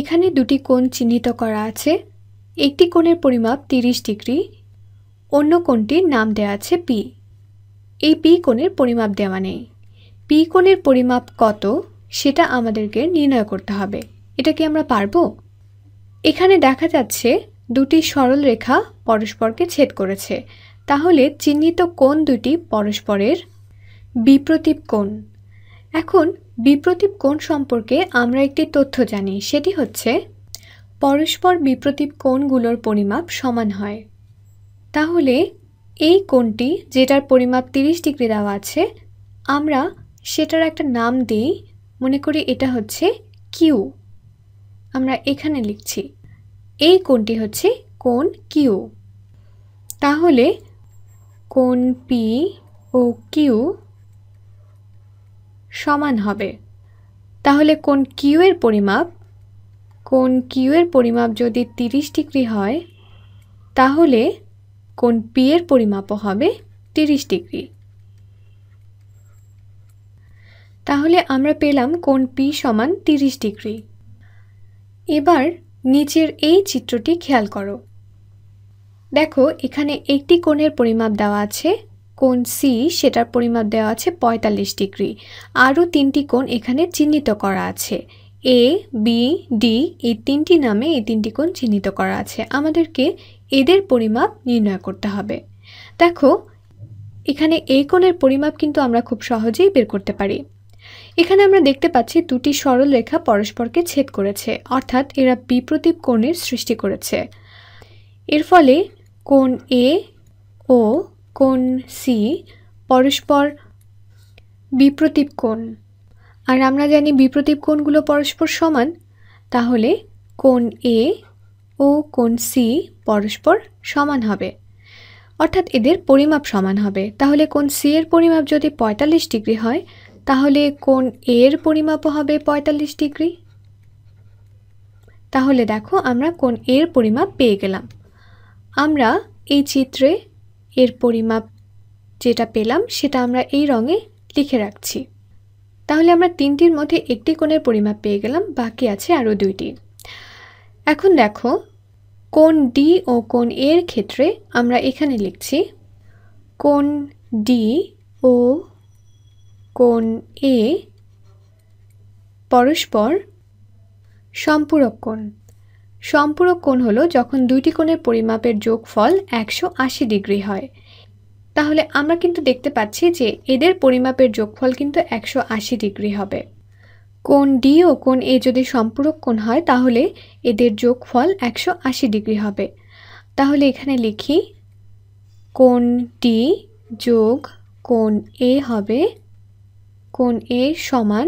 এখানে দুটি কোণ চিহ্নিত করা আছে একটি কোণের পরিমাপ 30 ডিগ্রি অন্য কোণটির নাম দেয়া আছে পি এই পি কোণের পরিমাপ দেওয়া নেই পি কোণের পরিমাপ কত সেটা আমাদেরকে নির্ণয় করতে হবে এটা কি আমরা পারব এখানে দেখা যাচ্ছে দুটি সরল রেখা পরস্পরকে ছেদ করেছে তাহলে চিহ্নিত কোণ দুটি পরস্পরের বিপ্রতীপ কোণ এখন বিপ্রতীপ কোণ সম্পর্কে আমরা একটি তথ্য জানি সেটি হচ্ছে পরস্পর বিপ্রতীপ কোণগুলোর পরিমাপ সমান হয় তাহলে এই কোণটি যেটার পরিমাপ তিরিশ ডিগ্রি দেওয়া আছে আমরা সেটার একটা নাম দিই মনে করি এটা হচ্ছে কিউ আমরা এখানে লিখছি এই কোণটি হচ্ছে কোণ কিউ তাহলে কোণ পি ও কিউ সমান হবে তাহলে কোন কিউ এর পরিমাপ কোন কিউ এর পরিমাপ যদি 30 ডিগ্রি হয় তাহলে কোন পি এর পরিমাপও হবে 30 ডিগ্রি তাহলে আমরা পেলাম কোন পি সমান 30 ডিগ্রি এবার নিচের এই চিত্রটি খেয়াল করো দেখো এখানে একটি কোণের পরিমাপ দেওয়া আছে কোণ সি সেটার পরিমাপ দেওয়া আছে ৪৫ ডিগ্রি আরও তিনটি কোণ এখানে চিহ্নিত করা আছে এ বি ডি এই তিনটি নামে এই তিনটি কোণ চিহ্নিত করা আছে আমাদেরকে এদের পরিমাপ নির্ণয় করতে হবে দেখো এখানে এই কোণের পরিমাপ কিন্তু আমরা খুব সহজেই বের করতে পারি এখানে আমরা দেখতে পাচ্ছি দুটি সরল রেখা পরস্পরকে ছেদ করেছে অর্থাৎ এরা বিপ্রতীপ কোণের সৃষ্টি করেছে এর ফলে কোণ এ ও কোণ সি পরস্পর বিপ্রতীপ কোণ আর আমরা জানি বিপ্রতীপ কোণগুলো পরস্পর সমান তাহলে কোণ এ ও কোণ সি পরস্পর সমান হবে অর্থাৎ এদের পরিমাপ সমান হবে তাহলে কোণ সি এর পরিমাপ যদি ৪৫ ডিগ্রি হয় তাহলে কোণ এ এর পরিমাপও হবে ৪৫ ডিগ্রি তাহলে দেখো আমরা কোণ এর পরিমাপ পেয়ে গেলাম আমরা এই চিত্রে এর পরিমাপ যেটা পেলাম সেটা আমরা এই রঙে লিখে রাখছি তাহলে আমরা তিনটির মধ্যে একটি কোণের পরিমাপ পেয়ে গেলাম বাকি আছে আরও দুইটি এখন দেখো কোন ডি ও কোন এর ক্ষেত্রে আমরা এখানে লিখছি কোন ডি ও কোন এ পরস্পর সম্পূরক কোণ সম্পূরক কোণ হলো যখন দুইটি কোণের পরিমাপের যোগফল একশো আশি ডিগ্রি হয় তাহলে আমরা কিন্তু দেখতে পাচ্ছি যে এদের পরিমাপের যোগফল কিন্তু একশো আশি ডিগ্রি হবে কোণ ডি ও কোণ এ যদি সম্পূরক কোণ হয় তাহলে এদের যোগফল একশো আশি ডিগ্রি হবে তাহলে এখানে লিখি কোণ ডি যোগ কোণ এ হবে কোণ এ সমান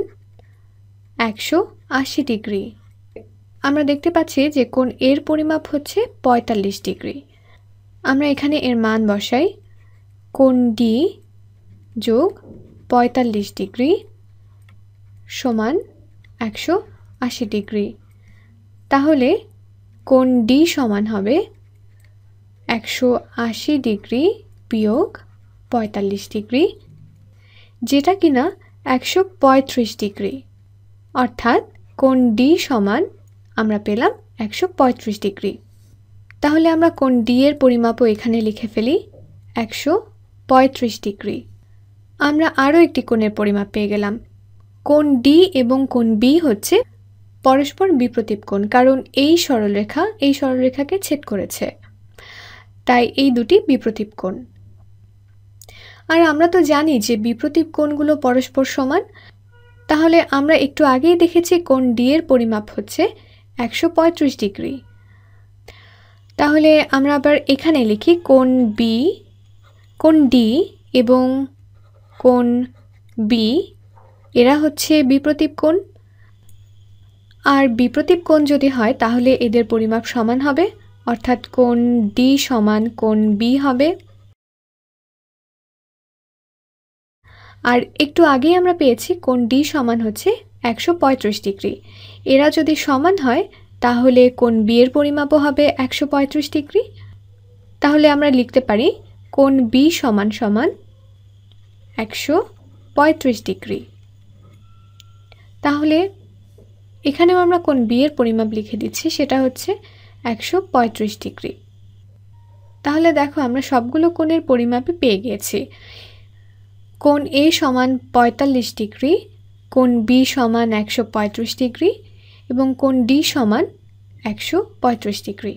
একশো আশি ডিগ্রি আমরা দেখতে পাচ্ছি যে কোন এর পরিমাপ হচ্ছে ৪৫ ডিগ্রি আমরা এখানে এর মান বসাই কোন ডি যোগ ৪৫ ডিগ্রি সমান একশো আশি ডিগ্রি তাহলে কোন ডি সমান হবে একশো আশি ডিগ্রি বিয়োগ পঁয়তাল্লিশ ডিগ্রি যেটা কিনা একশো পঁয়ত্রিশ ডিগ্রি অর্থাৎ কোন ডি সমান আমরা পেলাম একশো ডিগ্রি তাহলে আমরা কোন ডি এর পরিমাপও এখানে লিখে ফেলি একশো ডিগ্রি আমরা আরও একটি কোণের পরিমাপ পেয়ে গেলাম কোন ডি এবং কোন বি হচ্ছে পরস্পর বিপ্রতীপ কোণ কারণ এই সরলরেখা এই সরলরেখাকে ছেদ করেছে তাই এই দুটি বিপ্রতীপ কোণ আর আমরা তো জানি যে বিপ্রতীপ কোণগুলো পরস্পর সমান তাহলে আমরা একটু আগেই দেখেছি কোন ডি এর পরিমাপ হচ্ছে একশো পঁয়ত্রিশ ডিগ্রি তাহলে আমরা আবার এখানে লিখি কোন বি কোন ডি এবং কোন বি এরা হচ্ছে বিপ্রতীপ কোণ আর বিপ্রতীপ কোণ যদি হয় তাহলে এদের পরিমাপ সমান হবে অর্থাৎ কোন ডি সমান কোন বি হবে আর একটু আগেই আমরা পেয়েছি কোন ডি সমান হচ্ছে একশো ডিগ্রি এরা যদি সমান হয় তাহলে কোন বিয়ের পরিমাপও হবে একশো পঁয়ত্রিশ ডিগ্রি তাহলে আমরা লিখতে পারি কোন বি সমান সমান একশো পঁয়ত্রিশ ডিগ্রি তাহলে এখানেও আমরা কোন বিয়ের পরিমাপ লিখে দিচ্ছি সেটা হচ্ছে একশো পঁয়ত্রিশ ডিগ্রি তাহলে দেখো আমরা সবগুলো কোণের পরিমাপই পেয়ে গেছি কোন এ সমান পঁয়তাল্লিশ ডিগ্রি কোন বি সমান একশো ডিগ্রি এবং কোণ ডি সমান একশো ডিগ্রি